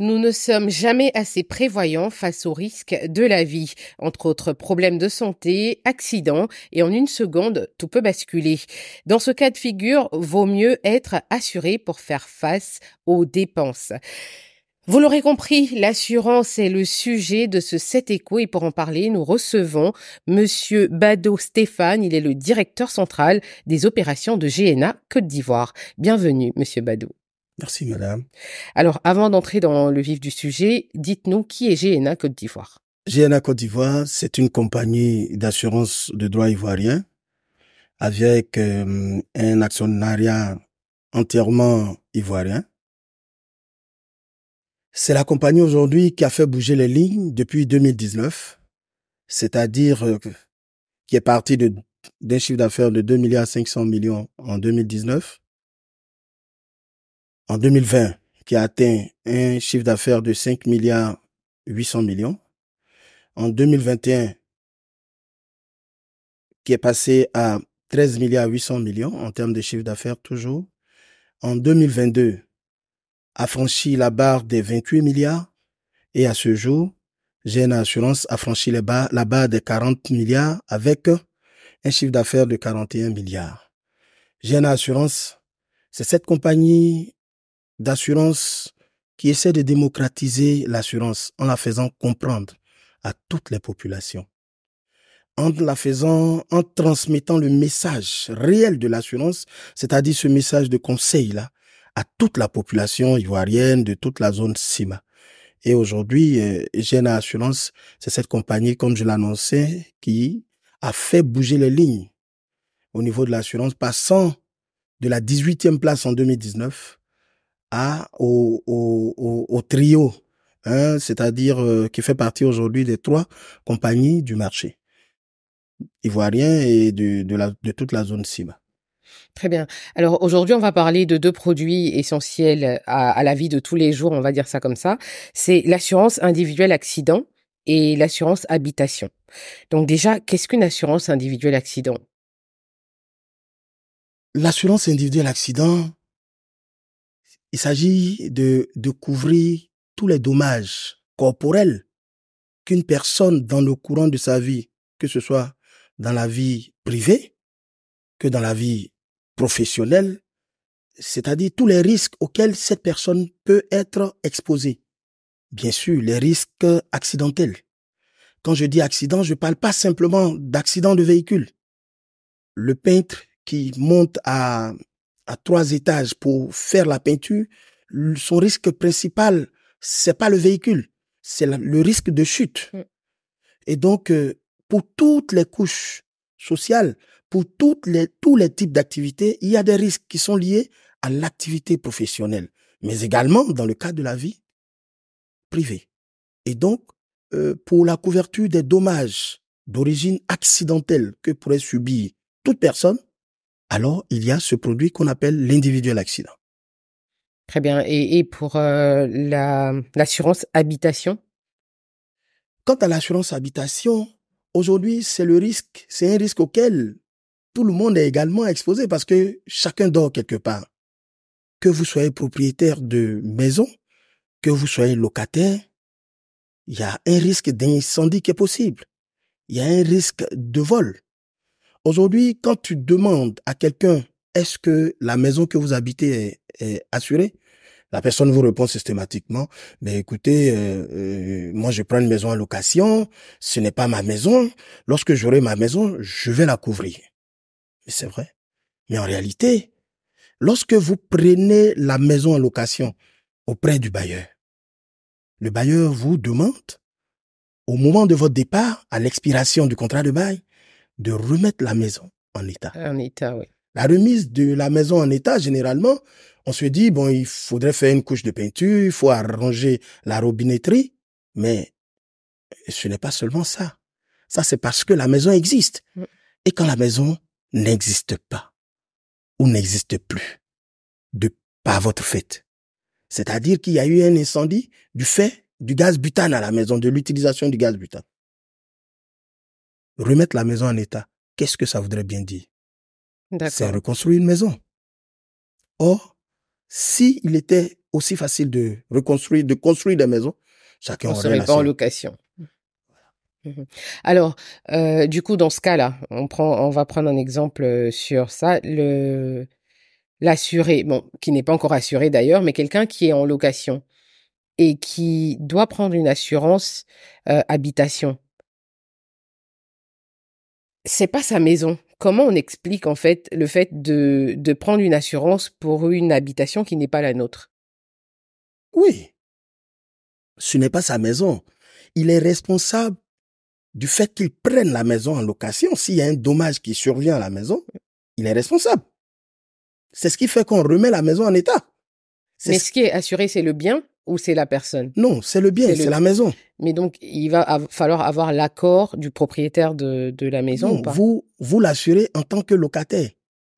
Nous ne sommes jamais assez prévoyants face aux risques de la vie. Entre autres problèmes de santé, accidents, et en une seconde, tout peut basculer. Dans ce cas de figure, vaut mieux être assuré pour faire face aux dépenses. Vous l'aurez compris, l'assurance est le sujet de ce 7 écho et pour en parler, nous recevons monsieur Bado Stéphane, il est le directeur central des opérations de GNA Côte d'Ivoire. Bienvenue monsieur Bado. Merci, madame. Alors, avant d'entrer dans le vif du sujet, dites-nous qui est GNA Côte d'Ivoire. GNA Côte d'Ivoire, c'est une compagnie d'assurance de droit ivoirien avec euh, un actionnariat entièrement ivoirien. C'est la compagnie aujourd'hui qui a fait bouger les lignes depuis 2019, c'est-à-dire euh, qui est partie d'un chiffre d'affaires de 2,5 milliards en 2019 en 2020 qui a atteint un chiffre d'affaires de 5 milliards 800 millions. En 2021 qui est passé à 13 milliards 800 millions en termes de chiffre d'affaires toujours. En 2022 a franchi la barre des 28 milliards et à ce jour, GN Assurance a franchi la barre des 40 milliards avec un chiffre d'affaires de 41 milliards. GN Assurance, c'est cette compagnie d'assurance qui essaie de démocratiser l'assurance en la faisant comprendre à toutes les populations. En la faisant, en transmettant le message réel de l'assurance, c'est-à-dire ce message de conseil-là, à toute la population ivoirienne de toute la zone CIMA. Et aujourd'hui, euh, Gena Assurance, c'est cette compagnie, comme je l'annonçais, qui a fait bouger les lignes au niveau de l'assurance, passant de la 18e place en 2019 à au, trio, hein, c'est-à-dire euh, qui fait partie aujourd'hui des trois compagnies du marché ivoirien et de, de, de toute la zone CIMA. Très bien. Alors aujourd'hui, on va parler de deux produits essentiels à, la vie de tous les jours, on va dire ça comme ça. C'est l'assurance individuelle accident et l'assurance habitation. Donc déjà, qu'est-ce qu'une assurance individuelle accident L'assurance individuelle accident, il s'agit de, de couvrir tous les dommages corporels qu'une personne dans le courant de sa vie, que ce soit dans la vie privée, que dans la vie professionnelle, c'est-à-dire tous les risques auxquels cette personne peut être exposée. Bien sûr, les risques accidentels. Quand je dis accident, je ne parle pas simplement d'accident de véhicule. Le peintre qui monte à à trois étages pour faire la peinture, son risque principal, c'est pas le véhicule, c'est le risque de chute. Mm. Et donc, euh, pour toutes les couches sociales, pour toutes les, tous les types d'activités, il y a des risques qui sont liés à l'activité professionnelle, mais également dans le cadre de la vie privée. Et donc, euh, pour la couverture des dommages d'origine accidentelle que pourrait subir toute personne, alors il y a ce produit qu'on appelle l'individuel accident. Très bien. Et, pour euh, l'assurance habitation Quant à l'assurance habitation, aujourd'hui, c'est le risque, c'est un risque auquel tout le monde est également exposé parce que chacun dort quelque part. Que vous soyez propriétaire de maison, que vous soyez locataire, il y a un risque d'incendie qui est possible. Il y a un risque de vol. Aujourd'hui, quand tu demandes à quelqu'un est-ce que la maison que vous habitez est, assurée, la personne vous répond systématiquement, mais écoutez, euh, euh, moi je prends une maison en location, ce n'est pas ma maison, lorsque j'aurai ma maison, je vais la couvrir. Mais c'est vrai. Mais en réalité, lorsque vous prenez la maison en location auprès du bailleur, le bailleur vous demande, au moment de votre départ, à l'expiration du contrat de bail, de remettre la maison en état. En état, oui. La remise de la maison en état, généralement, on se dit, bon, il faudrait faire une couche de peinture, il faut arranger la robinetterie, mais ce n'est pas seulement ça. Ça, c'est parce que la maison existe. Mm. Et quand la maison n'existe pas, ou n'existe plus, de par votre fait, c'est-à-dire qu'il y a eu un incendie du fait du gaz butane à la maison, de l'utilisation du gaz butane remettre la maison en état, qu'est-ce que ça voudrait bien dire C'est reconstruire une maison. Or, s'il il était aussi facile de reconstruire, de construire des maisons, chacun On serait pas en location. Mhm. Alors, euh, du coup, dans ce cas-là, on, on va prendre un exemple euh, sur ça. l'assuré, bon, qui n'est pas encore assuré d'ailleurs, mais quelqu'un qui est en location et qui doit prendre une assurance euh, habitation c'est pas sa maison. Comment on explique en fait le fait de, de prendre une assurance pour une habitation qui n'est pas la nôtre Oui, ce n'est pas sa maison. Il est responsable du fait qu'il prenne la maison en location. S'il y a un dommage qui survient à la maison, il est responsable. C'est ce qui fait qu'on remet la maison en état. Mais ce qui est assuré, c'est le bien ou c'est la personne Non, c'est le bien, c'est la maison. Mais donc, il va falloir avoir l'accord du propriétaire de, la maison Vous, vous l'assurez en tant que locataire.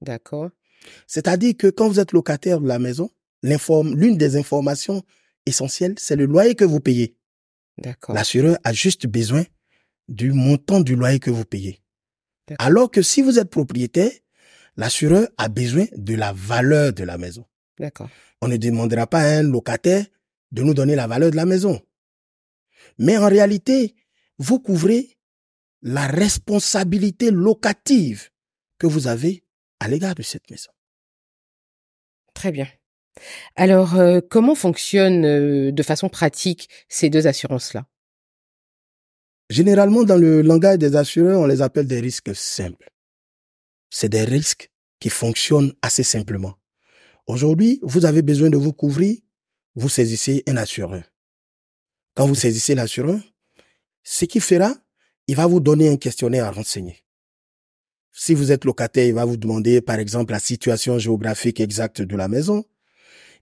D'accord. C'est-à-dire que quand vous êtes locataire de la maison, l'une des informations essentielles, c'est le loyer que vous payez. D'accord. L'assureur a juste besoin du montant du loyer que vous payez. Alors que si vous êtes propriétaire, l'assureur a besoin de la valeur de la maison. D'accord. On ne demandera pas à un locataire de nous donner la valeur de la maison. Mais en réalité, vous couvrez la responsabilité locative que vous avez à l'égard de cette maison. Très bien. Alors, euh, comment fonctionnent euh, de façon pratique ces deux assurances-là Généralement, dans le langage des assureurs, on les appelle des risques simples. C'est des risques qui fonctionnent assez simplement. Aujourd'hui, vous avez besoin de vous couvrir vous saisissez un assureur. Quand vous saisissez l'assureur, ce qu'il fera, il va vous donner un questionnaire à renseigner. Si vous êtes locataire, il va vous demander, par exemple, la situation géographique exacte de la maison.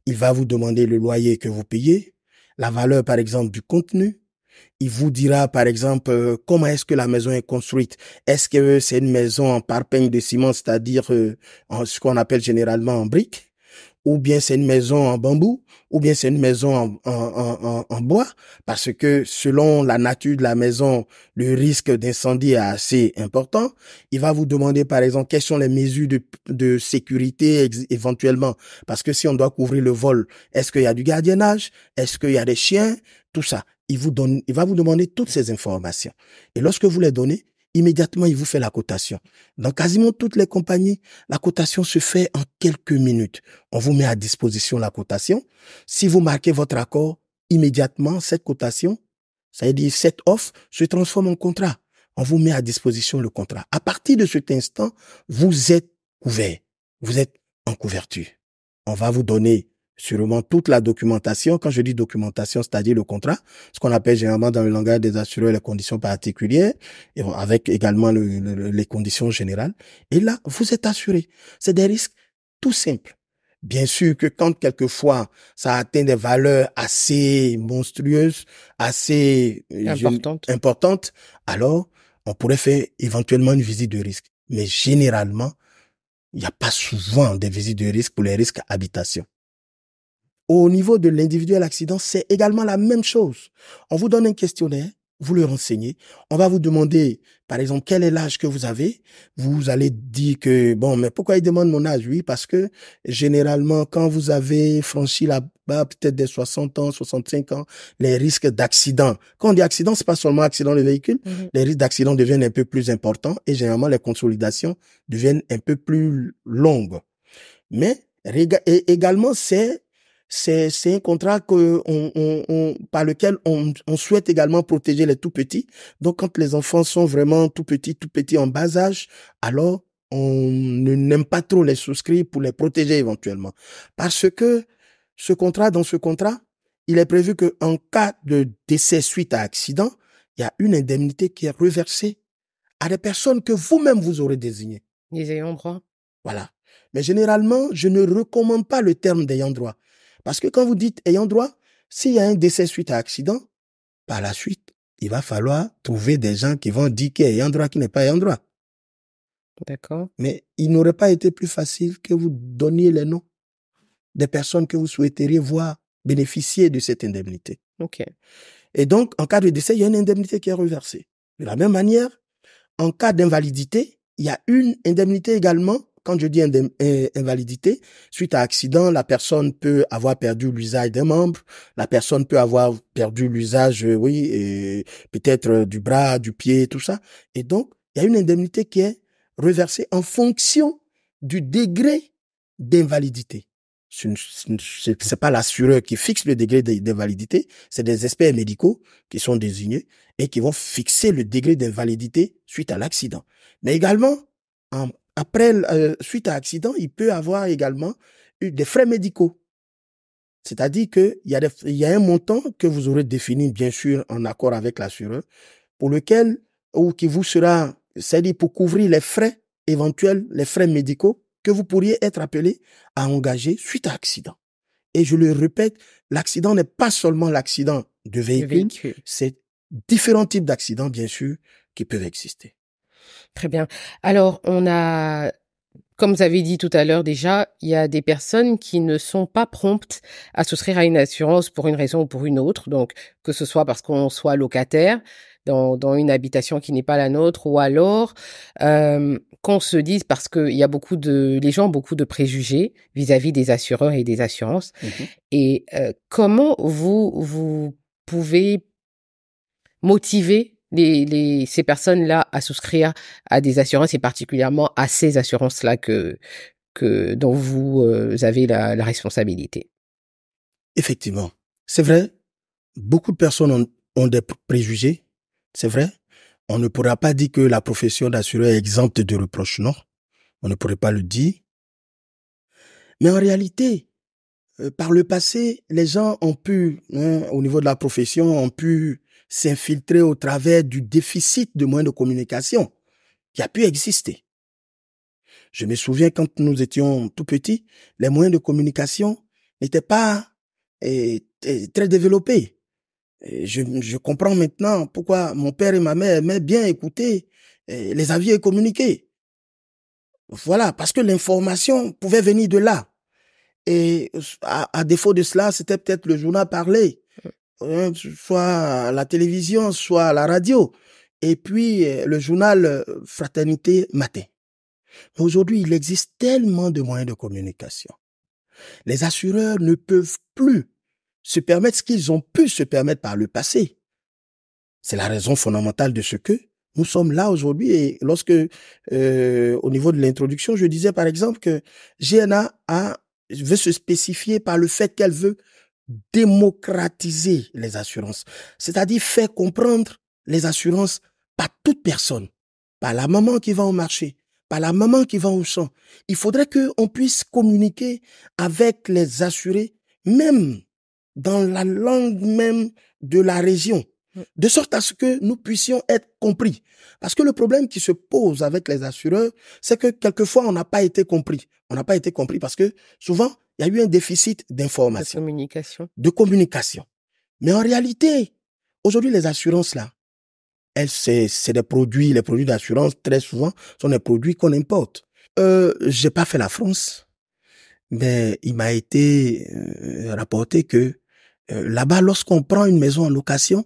Il va vous demander le loyer que vous payez, la valeur, par exemple, du contenu. Il vous dira, par exemple, euh, comment est-ce que la maison est construite. Est-ce que c'est une maison en parpaing de ciment, c'est-à-dire euh, en ce qu'on appelle généralement en briques ou bien c'est une maison en bambou, ou bien c'est une maison en, bois, parce que selon la nature de la maison, le risque d'incendie est assez important. Il va vous demander, par exemple, quelles sont les mesures de, sécurité éventuellement, parce que si on doit couvrir le vol, est-ce qu'il y a du gardiennage, est-ce qu'il y a des chiens, tout ça. Il vous donne, il va vous demander toutes ces informations. Et lorsque vous les donnez, immédiatement, il vous fait la cotation. Dans quasiment toutes les compagnies, la cotation se fait en quelques minutes. On vous met à disposition la cotation. Si vous marquez votre accord, immédiatement, cette cotation, c'est-à-dire cette offre, se transforme en contrat. On vous met à disposition le contrat. À partir de cet instant, vous êtes couvert. Vous êtes en couverture. On va vous donner sûrement toute la documentation. Quand je dis documentation, c'est-à-dire le contrat, ce qu'on appelle généralement dans le langage des assureurs les conditions particulières, avec également les conditions générales. Et là, vous êtes assuré. C'est des risques tout simples. Bien sûr que quand quelquefois ça atteint des valeurs assez monstrueuses, assez euh, importantes, alors on pourrait faire éventuellement une visite de risque. Mais généralement, il n'y a pas souvent des visites de risque pour les risques habitation. Au niveau de l'individuel accident, c'est également la même chose. On vous donne un questionnaire, vous le renseignez. On va vous demander, par exemple, quel est l'âge que vous avez. Vous allez dire que, bon, mais pourquoi il demande mon âge? Oui, parce que généralement, quand vous avez franchi la barre peut-être des 60 ans, 65 ans, les risques d'accident. Quand on dit accident, c'est pas seulement accident de véhicule. Mm-hmm. Les risques d'accident deviennent un peu plus importants et généralement, les consolidations deviennent un peu plus longues. Mais également, c'est c'est c'est un contrat que on, on, on par lequel on, on, souhaite également protéger les tout petits. Donc quand les enfants sont vraiment tout petits, tout petits en bas âge, alors on ne n'aime pas trop les souscrire pour les protéger éventuellement. Parce que ce contrat, dans ce contrat, il est prévu que en cas de décès suite à accident, il y a une indemnité qui est reversée à des personnes que vous-même vous aurez désignées. Les ayants droit. Voilà. Mais généralement, je ne recommande pas le terme d'ayant droit. Parce que quand vous dites ayant droit, s'il y a un décès suite à accident, par la suite, il va falloir trouver des gens qui vont dire y ayant droit, qui n'est pas ayant droit. D'accord. Mais il n'aurait pas été plus facile que vous donniez les noms des personnes que vous souhaiteriez voir bénéficier de cette indemnité. OK. Et donc, en cas de décès, il y a une indemnité qui est reversée. De la même manière, en cas d'invalidité, il y a une indemnité également quand je dis invalidité, suite à accident, la personne peut avoir perdu l'usage d'un membre, la personne peut avoir perdu l'usage, euh, oui, peut-être euh, du bras, du pied, tout ça. Et donc, il y a une indemnité qui est reversée en fonction du degré d'invalidité. C'est pas l'assureur qui fixe le degré d'invalidité, c'est des experts médicaux qui sont désignés et qui vont fixer le degré d'invalidité suite à l'accident. Mais également, en après, euh, suite à accident, il peut avoir également eu des frais médicaux. C'est-à-dire qu'il y, a y a un montant que vous aurez défini, bien sûr, en accord avec l'assureur, pour lequel, ou qui vous sera, c'est-à-dire pour couvrir les frais éventuels, les frais médicaux que vous pourriez être appelé à engager suite à accident. Et je le répète, l'accident n'est pas seulement l'accident de véhicule. c'est différents types d'accidents, bien sûr, qui peuvent exister. Très bien. Alors, on a, comme vous avez dit tout à l'heure déjà, il y a des personnes qui ne sont pas promptes à souscrire à une assurance pour une raison ou pour une autre. Donc, que ce soit parce qu'on soit locataire dans, une habitation qui n'est pas la nôtre ou alors euh, qu'on se dise parce qu'il y a beaucoup de, les gens ont beaucoup de préjugés vis-à-vis des assureurs et des assurances. Mmh et euh, comment vous, vous pouvez motiver les, ces personnes-là à souscrire à des assurances et particulièrement à ces assurances-là que, que, dont vous euh, avez la, responsabilité. Effectivement, c'est vrai. Beaucoup de personnes ont, des préjugés, c'est vrai. On ne pourra pas dire que la profession d'assureur est exempte de reproches, non. On ne pourrait pas le dire. Mais en réalité, euh, par le passé, les gens ont pu, hein, au niveau de la profession, ont pu s'infiltrer au travers du déficit de moyens de communication qui a pu exister. Je me souviens quand nous étions tout petits, les moyens de communication n'étaient pas eh, eh, très développés. Et je, comprends maintenant pourquoi mon père et ma mère aimaient bien écouter eh, les avis et communiquer. Voilà, parce que l'information pouvait venir de là. Et à, à défaut de cela, c'était peut-être le journal parlé Hein, soit la télévision, soit la radio, et puis euh, le journal euh, Fraternité Matin. aujourd'hui, il existe tellement de moyens de communication. Les assureurs ne peuvent plus se permettre ce qu'ils ont pu se permettre par le passé. C'est la raison fondamentale de ce que nous sommes là aujourd'hui. Et lorsque, euh, au niveau de l'introduction, je disais par exemple que GNA a, veut se spécifier par le fait qu'elle veut démocratiser les assurances, c'est-à-dire faire comprendre les assurances par toute personne, par la maman qui va au marché, par la maman qui va au champ. Il faudrait qu'on puisse communiquer avec les assurés, même dans la langue même de la région, mm. de sorte à ce que nous puissions être compris. Parce que le problème qui se pose avec les assureurs, c'est que quelquefois on n'a pas été compris. On n'a pas été compris parce que souvent il y a eu un déficit d'information. De communication. De communication. Mais en réalité, aujourd'hui, les assurances là, c'est, des produits, les produits d'assurance, très souvent, sont des produits qu'on importe. Euh, j'ai pas fait la France, mais il m'a été euh, rapporté que euh, là-bas, lorsqu'on prend une maison en location,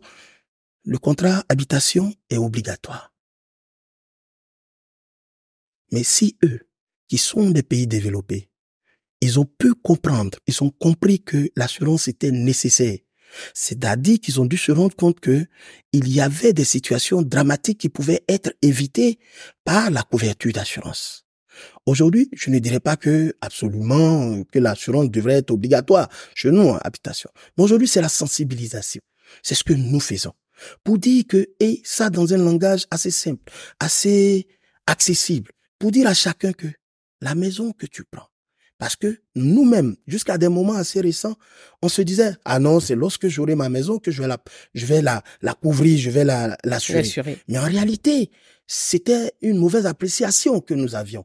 le contrat habitation est obligatoire. Mais si eux, qui sont des pays développés, ils ont pu comprendre, ils ont compris que l'assurance était nécessaire. C'est-à-dire qu'ils ont dû se rendre compte que il y avait des situations dramatiques qui pouvaient être évitées par la couverture d'assurance. Aujourd'hui, je ne dirais pas que absolument que l'assurance devrait être obligatoire chez nous en habitation. Mais aujourd'hui, c'est la sensibilisation. C'est ce que nous faisons pour dire que et ça dans un langage assez simple, assez accessible, pour dire à chacun que la maison que tu prends, parce que nous-mêmes, jusqu'à des moments assez récents, on se disait, ah non, c'est lorsque j'aurai ma maison que je vais la, je vais la, la couvrir, je vais la, l'assurer. Mais en réalité, c'était une mauvaise appréciation que nous avions.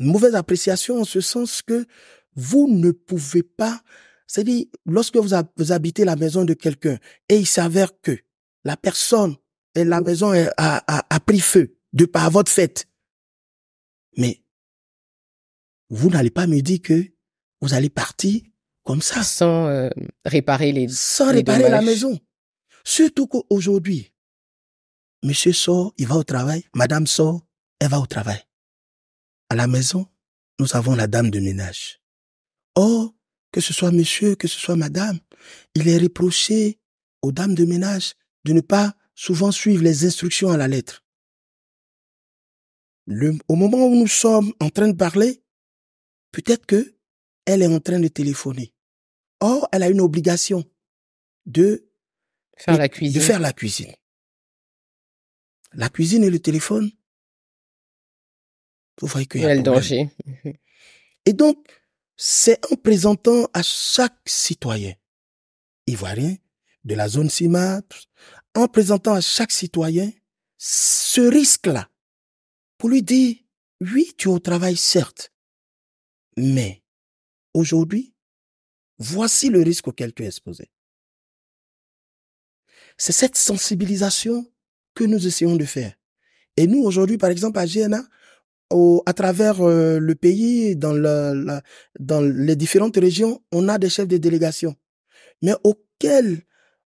Une mauvaise appréciation en ce sens que vous ne pouvez pas, c'est-à-dire, lorsque vous, habitez la maison de quelqu'un et il s'avère que la personne et la maison a, a pris feu de par votre fête. Mais vous n'allez pas me dire que vous allez partir comme ça. Sans euh, réparer les Sans réparer la maison. Surtout qu'aujourd'hui, monsieur sort, il va au travail, madame sort, elle va au travail. À la maison, nous avons la dame de ménage. Or, que ce soit monsieur, que ce soit madame, il est reproché aux dames de ménage de ne pas souvent suivre les instructions à la lettre. au moment où nous sommes en train de parler, Peut-être que elle est en train de téléphoner. Or, elle a une obligation de faire, la, cuisine. faire la cuisine. La cuisine et le téléphone. Vous voyez qu'il y a un danger. Et donc, c'est en présentant à chaque citoyen ivoirien de la zone CIMAT, en présentant à chaque citoyen ce risque-là, pour lui dire, oui, tu es au travail, certes, mais aujourd'hui, voici le risque auquel tu es exposé. C'est cette sensibilisation que nous essayons de faire. Et nous, aujourd'hui, par exemple, à GNA, au, à travers euh, le pays, dans, le dans les différentes régions, on a des chefs de délégation, mais auxquels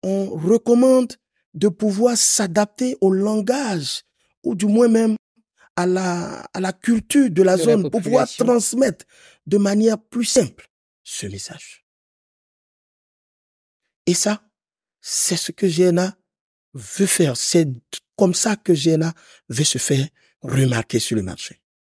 on recommande de pouvoir s'adapter au langage, ou du moins même à la, culture de la zone pour pouvoir transmettre de manière plus simple ce message. Et ça, c'est ce que GNA veut faire. C'est comme ça que Géna veut se faire remarquer sur le marché.